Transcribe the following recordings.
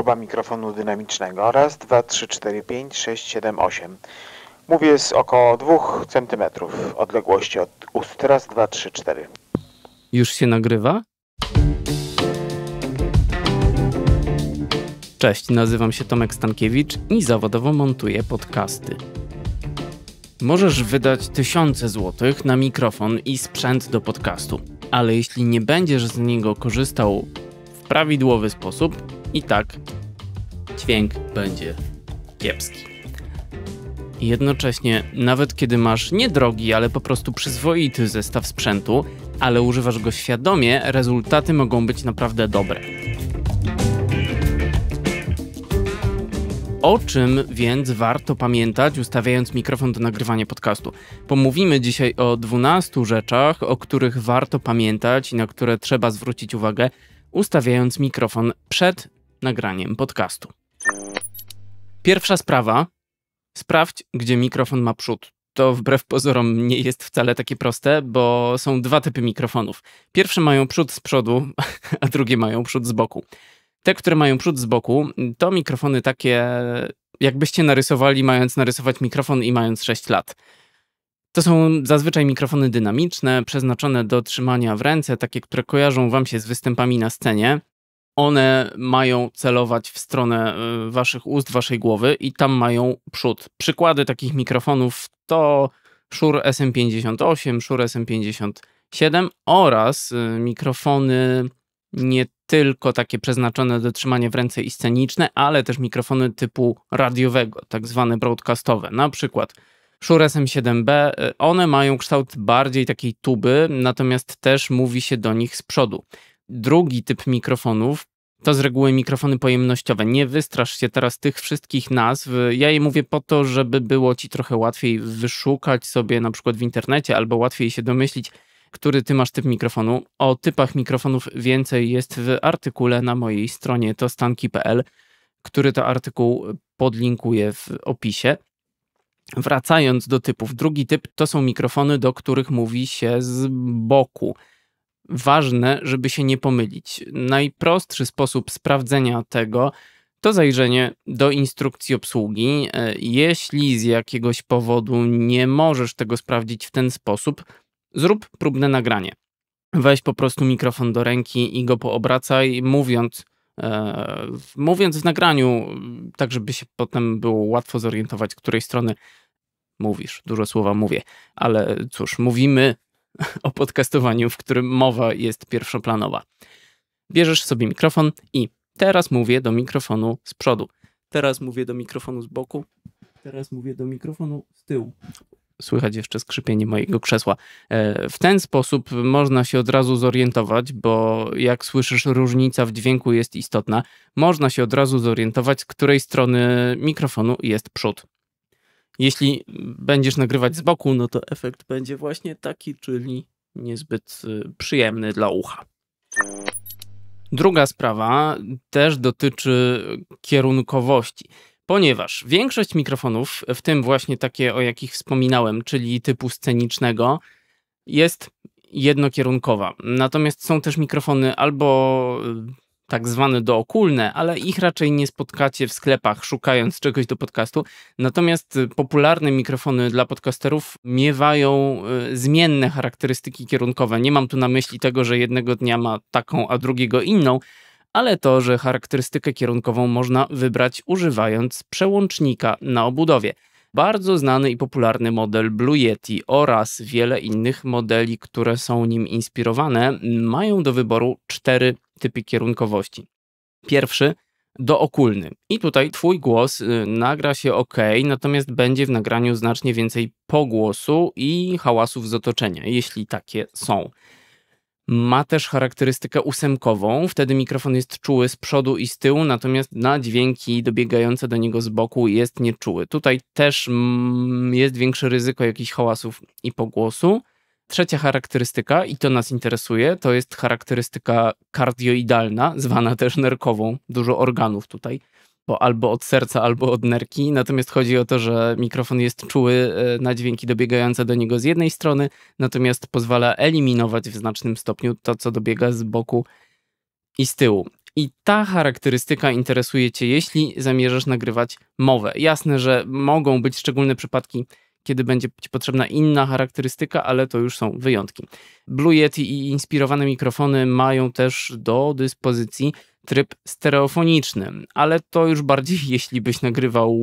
Próba mikrofonu dynamicznego. Raz, dwa, trzy, cztery, pięć, sześć, siedem, osiem. Mówię z około dwóch centymetrów odległości od ust. Raz, dwa, trzy, cztery. Już się nagrywa? Cześć, nazywam się Tomek Stankiewicz i zawodowo montuję podcasty. Możesz wydać tysiące złotych na mikrofon i sprzęt do podcastu, ale jeśli nie będziesz z niego korzystał w prawidłowy sposób, i tak dźwięk będzie kiepski. jednocześnie, nawet kiedy masz niedrogi, ale po prostu przyzwoity zestaw sprzętu, ale używasz go świadomie, rezultaty mogą być naprawdę dobre. O czym więc warto pamiętać, ustawiając mikrofon do nagrywania podcastu? Pomówimy dzisiaj o 12 rzeczach, o których warto pamiętać i na które trzeba zwrócić uwagę, ustawiając mikrofon przed nagraniem podcastu. Pierwsza sprawa. Sprawdź, gdzie mikrofon ma przód. To wbrew pozorom nie jest wcale takie proste, bo są dwa typy mikrofonów. Pierwsze mają przód z przodu, a drugie mają przód z boku. Te, które mają przód z boku, to mikrofony takie, jakbyście narysowali, mając narysować mikrofon i mając 6 lat. To są zazwyczaj mikrofony dynamiczne, przeznaczone do trzymania w ręce, takie, które kojarzą wam się z występami na scenie one mają celować w stronę e, waszych ust, waszej głowy i tam mają przód. Przykłady takich mikrofonów to Shure SM58, Shure SM57 oraz e, mikrofony nie tylko takie przeznaczone do trzymania w ręce i sceniczne, ale też mikrofony typu radiowego, tak zwane broadcastowe. Na przykład Shure SM7B, one mają kształt bardziej takiej tuby, natomiast też mówi się do nich z przodu. Drugi typ mikrofonów to z reguły mikrofony pojemnościowe. Nie wystrasz się teraz tych wszystkich nazw. Ja je mówię po to, żeby było ci trochę łatwiej wyszukać sobie na przykład w internecie albo łatwiej się domyślić, który ty masz typ mikrofonu. O typach mikrofonów więcej jest w artykule na mojej stronie tostanki.pl, który to artykuł podlinkuję w opisie. Wracając do typów, drugi typ to są mikrofony, do których mówi się z boku ważne, żeby się nie pomylić. Najprostszy sposób sprawdzenia tego to zajrzenie do instrukcji obsługi. E, jeśli z jakiegoś powodu nie możesz tego sprawdzić w ten sposób, zrób próbne nagranie. Weź po prostu mikrofon do ręki i go poobracaj, mówiąc, e, mówiąc w nagraniu, tak żeby się potem było łatwo zorientować, z której strony mówisz. Dużo słowa mówię, ale cóż, mówimy o podcastowaniu, w którym mowa jest pierwszoplanowa. Bierzesz sobie mikrofon i teraz mówię do mikrofonu z przodu, teraz mówię do mikrofonu z boku, teraz mówię do mikrofonu z tyłu. Słychać jeszcze skrzypienie mojego krzesła. E, w ten sposób można się od razu zorientować, bo jak słyszysz, różnica w dźwięku jest istotna. Można się od razu zorientować, z której strony mikrofonu jest przód. Jeśli będziesz nagrywać z boku, no to efekt będzie właśnie taki, czyli niezbyt y, przyjemny dla ucha. Druga sprawa też dotyczy kierunkowości, ponieważ większość mikrofonów, w tym właśnie takie, o jakich wspominałem, czyli typu scenicznego, jest jednokierunkowa. Natomiast są też mikrofony albo tak zwane dookulne, ale ich raczej nie spotkacie w sklepach szukając czegoś do podcastu. Natomiast y, popularne mikrofony dla podcasterów miewają y, zmienne charakterystyki kierunkowe. Nie mam tu na myśli tego, że jednego dnia ma taką, a drugiego inną, ale to, że charakterystykę kierunkową można wybrać używając przełącznika na obudowie bardzo znany i popularny model Blue Yeti oraz wiele innych modeli, które są nim inspirowane, mają do wyboru cztery typy kierunkowości. Pierwszy dookólny. I tutaj twój głos y, nagra się ok, natomiast będzie w nagraniu znacznie więcej pogłosu i hałasów z otoczenia, jeśli takie są. Ma też charakterystykę ósemkową, wtedy mikrofon jest czuły z przodu i z tyłu, natomiast na dźwięki dobiegające do niego z boku jest nieczuły. Tutaj też mm, jest większe ryzyko jakichś hałasów i pogłosu. Trzecia charakterystyka, i to nas interesuje, to jest charakterystyka kardioidalna, zwana też nerkową. Dużo organów tutaj bo albo od serca, albo od nerki. Natomiast chodzi o to, że mikrofon jest czuły e, na dźwięki dobiegające do niego z jednej strony, natomiast pozwala eliminować w znacznym stopniu to, co dobiega z boku i z tyłu. I ta charakterystyka interesuje Cię, jeśli zamierzasz nagrywać mowę. Jasne, że mogą być szczególne przypadki, kiedy będzie Ci potrzebna inna charakterystyka, ale to już są wyjątki. Blue Yeti i inspirowane mikrofony mają też do dyspozycji tryb stereofoniczny, ale to już bardziej jeśli byś nagrywał,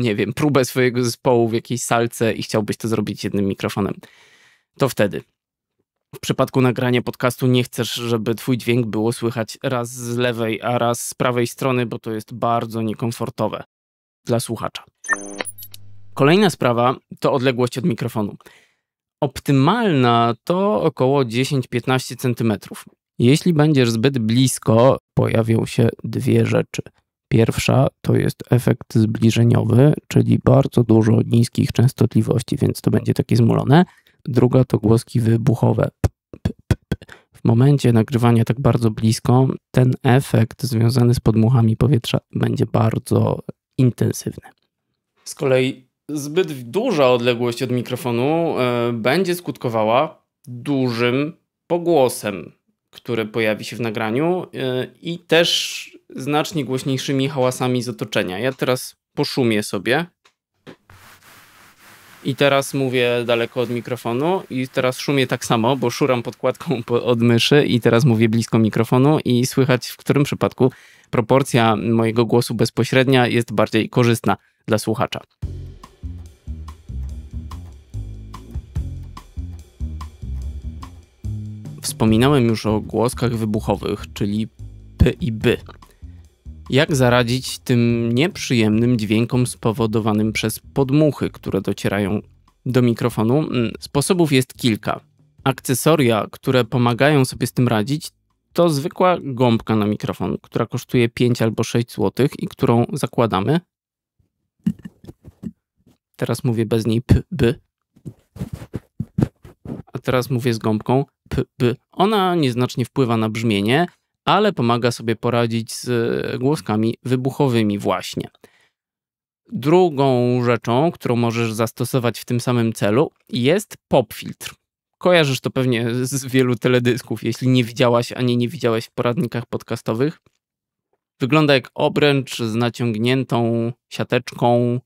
nie wiem, próbę swojego zespołu w jakiejś salce i chciałbyś to zrobić jednym mikrofonem, to wtedy. W przypadku nagrania podcastu nie chcesz, żeby twój dźwięk było słychać raz z lewej, a raz z prawej strony, bo to jest bardzo niekomfortowe dla słuchacza. Kolejna sprawa to odległość od mikrofonu. Optymalna to około 10-15 cm. Jeśli będziesz zbyt blisko, pojawią się dwie rzeczy. Pierwsza to jest efekt zbliżeniowy, czyli bardzo dużo niskich częstotliwości, więc to będzie takie zmulone. Druga to głoski wybuchowe. W momencie nagrywania tak bardzo blisko, ten efekt związany z podmuchami powietrza będzie bardzo intensywny. Z kolei zbyt duża odległość od mikrofonu e, będzie skutkowała dużym pogłosem który pojawi się w nagraniu y, i też znacznie głośniejszymi hałasami z otoczenia. Ja teraz poszumię sobie i teraz mówię daleko od mikrofonu i teraz szumię tak samo, bo szuram podkładką od myszy i teraz mówię blisko mikrofonu i słychać w którym przypadku proporcja mojego głosu bezpośrednia jest bardziej korzystna dla słuchacza. Wspominałem już o głoskach wybuchowych, czyli p i by. Jak zaradzić tym nieprzyjemnym dźwiękom spowodowanym przez podmuchy, które docierają do mikrofonu? Mm, sposobów jest kilka. Akcesoria, które pomagają sobie z tym radzić, to zwykła gąbka na mikrofon, która kosztuje 5 albo 6 zł i którą zakładamy. Teraz mówię bez niej p, by. A teraz mówię z gąbką p, p. Ona nieznacznie wpływa na brzmienie, ale pomaga sobie poradzić z e, głoskami wybuchowymi właśnie. Drugą rzeczą, którą możesz zastosować w tym samym celu, jest popfiltr. Kojarzysz to pewnie z wielu teledysków, jeśli nie widziałaś ani nie widziałeś w poradnikach podcastowych. Wygląda jak obręcz z naciągniętą siateczką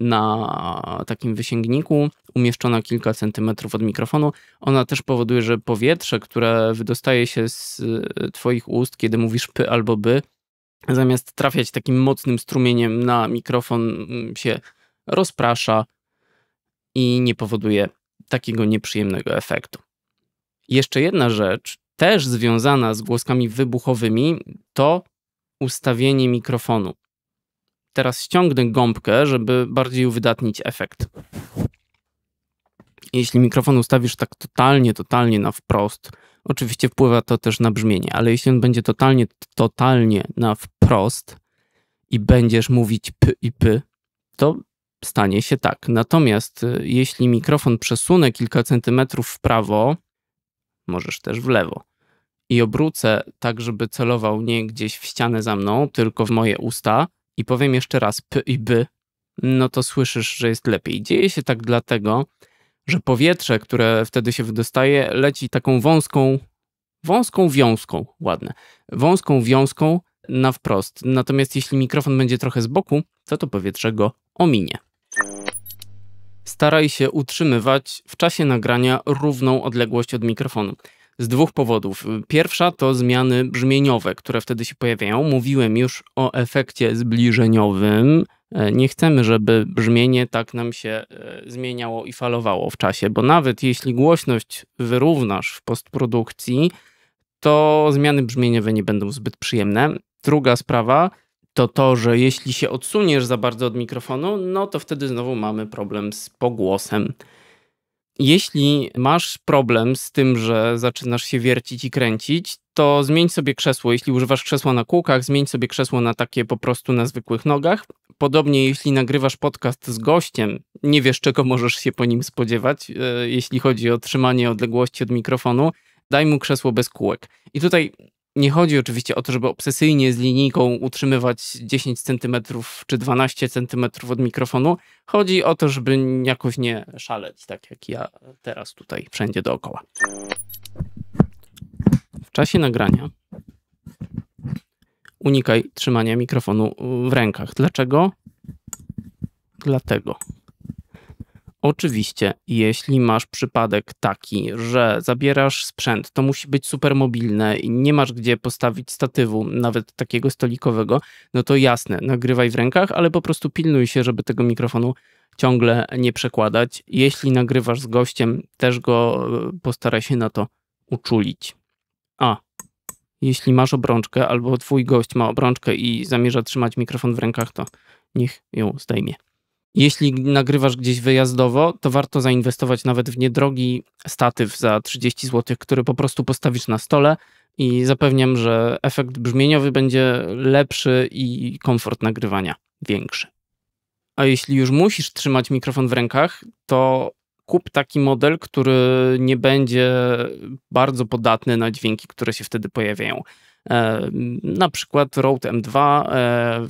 na takim wysięgniku, umieszczona kilka centymetrów od mikrofonu. Ona też powoduje, że powietrze, które wydostaje się z e, Twoich ust, kiedy mówisz py albo by, zamiast trafiać takim mocnym strumieniem na mikrofon, mm, się rozprasza i nie powoduje takiego nieprzyjemnego efektu. Jeszcze jedna rzecz, też związana z głoskami wybuchowymi, to ustawienie mikrofonu. Teraz ściągnę gąbkę, żeby bardziej uwydatnić efekt. Jeśli mikrofon ustawisz tak totalnie, totalnie na wprost, oczywiście wpływa to też na brzmienie, ale jeśli on będzie totalnie, totalnie na wprost i będziesz mówić p i p, to stanie się tak. Natomiast y, jeśli mikrofon przesunę kilka centymetrów w prawo, możesz też w lewo, i obrócę tak, żeby celował nie gdzieś w ścianę za mną, tylko w moje usta, i powiem jeszcze raz p i by, no to słyszysz, że jest lepiej. Dzieje się tak dlatego, że powietrze, które wtedy się wydostaje, leci taką wąską, wąską wiązką, ładne, wąską wiązką na wprost. Natomiast jeśli mikrofon będzie trochę z boku, to to powietrze go ominie. Staraj się utrzymywać w czasie nagrania równą odległość od mikrofonu z dwóch powodów. Pierwsza to zmiany brzmieniowe, które wtedy się pojawiają. Mówiłem już o efekcie zbliżeniowym. E, nie chcemy, żeby brzmienie tak nam się e, zmieniało i falowało w czasie, bo nawet jeśli głośność wyrównasz w postprodukcji, to zmiany brzmieniowe nie będą zbyt przyjemne. Druga sprawa to to, że jeśli się odsuniesz za bardzo od mikrofonu, no to wtedy znowu mamy problem z pogłosem. Jeśli masz problem z tym, że zaczynasz się wiercić i kręcić, to zmień sobie krzesło. Jeśli używasz krzesła na kółkach, zmień sobie krzesło na takie po prostu na zwykłych nogach. Podobnie, jeśli nagrywasz podcast z gościem, nie wiesz, czego możesz się po nim spodziewać, e, jeśli chodzi o trzymanie odległości od mikrofonu, daj mu krzesło bez kółek. I tutaj nie chodzi oczywiście o to, żeby obsesyjnie z linijką utrzymywać 10 cm czy 12 cm od mikrofonu. Chodzi o to, żeby jakoś nie szaleć, tak jak ja teraz tutaj wszędzie dookoła. W czasie nagrania unikaj trzymania mikrofonu w rękach. Dlaczego? Dlatego, Oczywiście, jeśli masz przypadek taki, że zabierasz sprzęt, to musi być super mobilne i nie masz gdzie postawić statywu, nawet takiego stolikowego, no to jasne, nagrywaj w rękach, ale po prostu pilnuj się, żeby tego mikrofonu ciągle nie przekładać. Jeśli nagrywasz z gościem, też go e, postaraj się na to uczulić. A, jeśli masz obrączkę albo twój gość ma obrączkę i zamierza trzymać mikrofon w rękach, to niech ją zdejmie. Jeśli nagrywasz gdzieś wyjazdowo, to warto zainwestować nawet w niedrogi statyw za 30 zł, który po prostu postawisz na stole i zapewniam, że efekt brzmieniowy będzie lepszy i komfort nagrywania większy. A jeśli już musisz trzymać mikrofon w rękach, to kup taki model, który nie będzie bardzo podatny na dźwięki, które się wtedy pojawiają. E, na przykład Rode M2,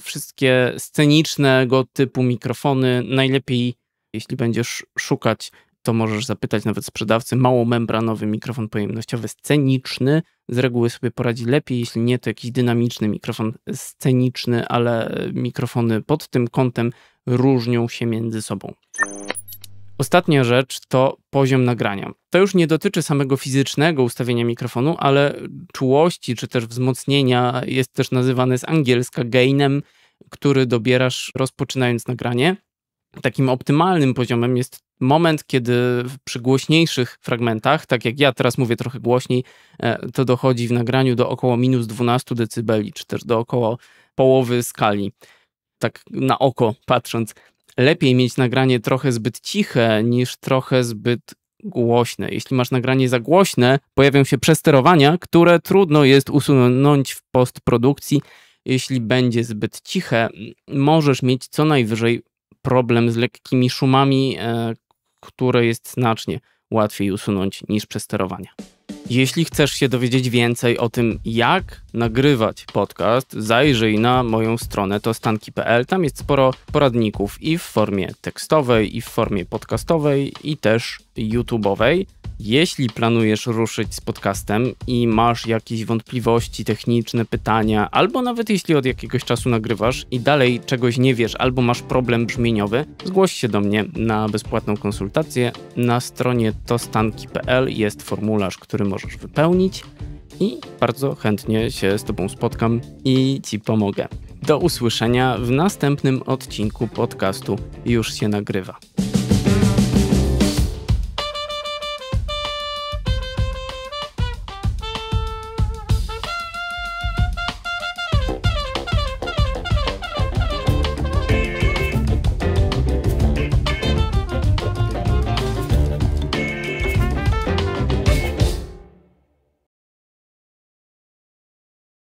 wszystkie scenicznego typu mikrofony, najlepiej jeśli będziesz szukać, to możesz zapytać nawet sprzedawcy, małomembranowy mikrofon pojemnościowy sceniczny, z reguły sobie poradzi lepiej, jeśli nie to jakiś dynamiczny mikrofon sceniczny, ale mikrofony pod tym kątem różnią się między sobą. Ostatnia rzecz to poziom nagrania. To już nie dotyczy samego fizycznego ustawienia mikrofonu, ale czułości czy też wzmocnienia jest też nazywane z angielska gainem, który dobierasz rozpoczynając nagranie. Takim optymalnym poziomem jest moment, kiedy przy głośniejszych fragmentach, tak jak ja teraz mówię trochę głośniej, e, to dochodzi w nagraniu do około minus 12 dB, czy też do około połowy skali. Tak na oko patrząc lepiej mieć nagranie trochę zbyt ciche niż trochę zbyt głośne. Jeśli masz nagranie za głośne, pojawią się przesterowania, które trudno jest usunąć w postprodukcji. Jeśli będzie zbyt ciche, możesz mieć co najwyżej problem z lekkimi szumami, e, które jest znacznie łatwiej usunąć niż przesterowania. Jeśli chcesz się dowiedzieć więcej o tym, jak nagrywać podcast, zajrzyj na moją stronę tostanki.pl. Tam jest sporo poradników i w formie tekstowej, i w formie podcastowej, i też YouTube'owej. Jeśli planujesz ruszyć z podcastem i masz jakieś wątpliwości techniczne, pytania, albo nawet jeśli od jakiegoś czasu nagrywasz i dalej czegoś nie wiesz, albo masz problem brzmieniowy, zgłoś się do mnie na bezpłatną konsultację. Na stronie tostanki.pl jest formularz, który możesz wypełnić i bardzo chętnie się z Tobą spotkam i Ci pomogę. Do usłyszenia w następnym odcinku podcastu Już się nagrywa.